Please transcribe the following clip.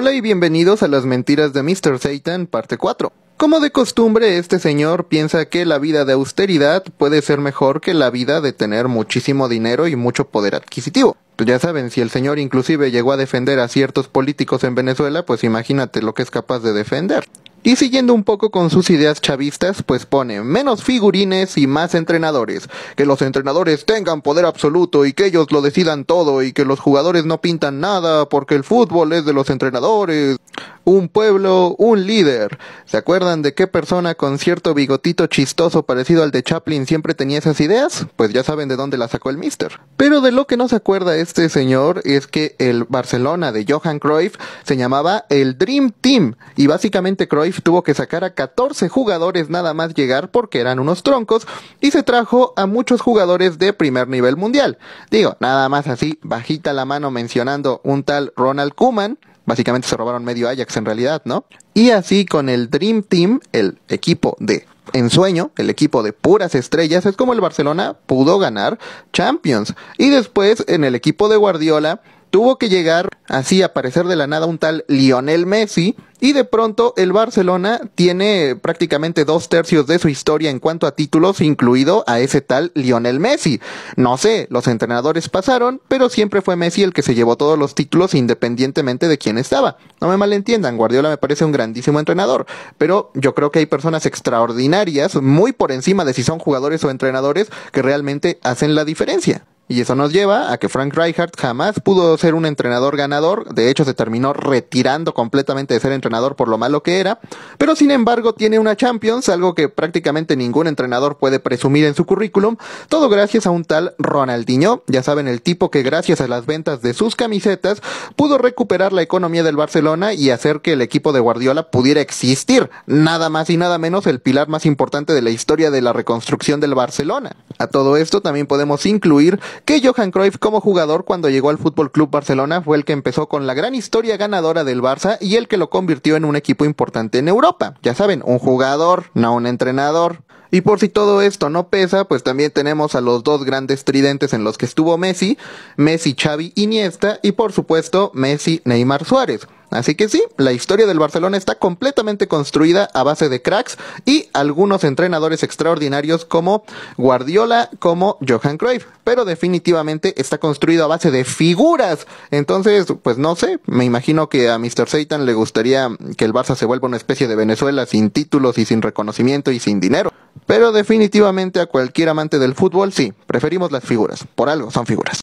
Hola y bienvenidos a las mentiras de Mr. Satan, parte 4. Como de costumbre, este señor piensa que la vida de austeridad puede ser mejor que la vida de tener muchísimo dinero y mucho poder adquisitivo. Pues ya saben, si el señor inclusive llegó a defender a ciertos políticos en Venezuela, pues imagínate lo que es capaz de defender. Y siguiendo un poco con sus ideas chavistas, pues pone menos figurines y más entrenadores, que los entrenadores tengan poder absoluto y que ellos lo decidan todo y que los jugadores no pintan nada porque el fútbol es de los entrenadores un pueblo, un líder. ¿Se acuerdan de qué persona con cierto bigotito chistoso parecido al de Chaplin siempre tenía esas ideas? Pues ya saben de dónde la sacó el mister. Pero de lo que no se acuerda este señor es que el Barcelona de Johan Cruyff se llamaba el Dream Team y básicamente Cruyff tuvo que sacar a 14 jugadores nada más llegar porque eran unos troncos y se trajo a muchos jugadores de primer nivel mundial. Digo, nada más así, bajita la mano mencionando un tal Ronald Kuman, Básicamente se robaron medio Ajax en realidad, ¿no? Y así con el Dream Team, el equipo de ensueño, el equipo de puras estrellas, es como el Barcelona pudo ganar Champions. Y después en el equipo de Guardiola tuvo que llegar así a aparecer de la nada un tal Lionel Messi y de pronto el Barcelona tiene prácticamente dos tercios de su historia en cuanto a títulos, incluido a ese tal Lionel Messi. No sé, los entrenadores pasaron, pero siempre fue Messi el que se llevó todos los títulos independientemente de quién estaba. No me malentiendan, Guardiola me parece un grandísimo entrenador, pero yo creo que hay personas extraordinarias, muy por encima de si son jugadores o entrenadores, que realmente hacen la diferencia. Y eso nos lleva a que Frank Rijkaard jamás pudo ser un entrenador ganador, de hecho se terminó retirando completamente de ser entrenador por lo malo que era, pero sin embargo tiene una Champions, algo que prácticamente ningún entrenador puede presumir en su currículum, todo gracias a un tal Ronaldinho, ya saben el tipo que gracias a las ventas de sus camisetas pudo recuperar la economía del Barcelona y hacer que el equipo de Guardiola pudiera existir, nada más y nada menos el pilar más importante de la historia de la reconstrucción del Barcelona. A todo esto también podemos incluir que Johan Cruyff como jugador cuando llegó al Fútbol Club Barcelona fue el que empezó con la gran historia ganadora del Barça y el que lo convirtió en un equipo importante en Europa. Ya saben, un jugador, no un entrenador. Y por si todo esto no pesa, pues también tenemos a los dos grandes tridentes en los que estuvo Messi, Messi, Xavi, Iniesta y por supuesto Messi, Neymar Suárez. Así que sí, la historia del Barcelona está completamente construida a base de cracks y algunos entrenadores extraordinarios como Guardiola, como Johan Cruyff, pero definitivamente está construido a base de figuras. Entonces, pues no sé, me imagino que a Mr. Satan le gustaría que el Barça se vuelva una especie de Venezuela sin títulos y sin reconocimiento y sin dinero. Pero definitivamente a cualquier amante del fútbol sí, preferimos las figuras, por algo son figuras.